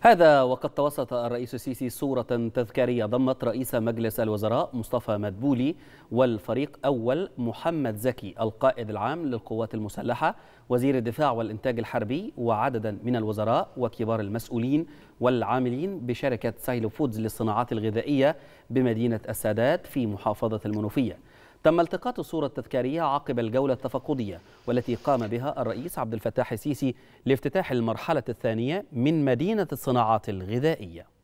هذا وقد توسط الرئيس السيسي صورة تذكارية ضمت رئيس مجلس الوزراء مصطفى مدبولي والفريق أول محمد زكي القائد العام للقوات المسلحة وزير الدفاع والإنتاج الحربي وعددا من الوزراء وكبار المسؤولين والعاملين بشركة سايلو فودز للصناعات الغذائية بمدينة السادات في محافظة المنوفية تم التقاط الصورة التذكارية عقب الجولة التفقدية والتي قام بها الرئيس عبد الفتاح السيسي لافتتاح المرحلة الثانية من مدينة الصناعات الغذائية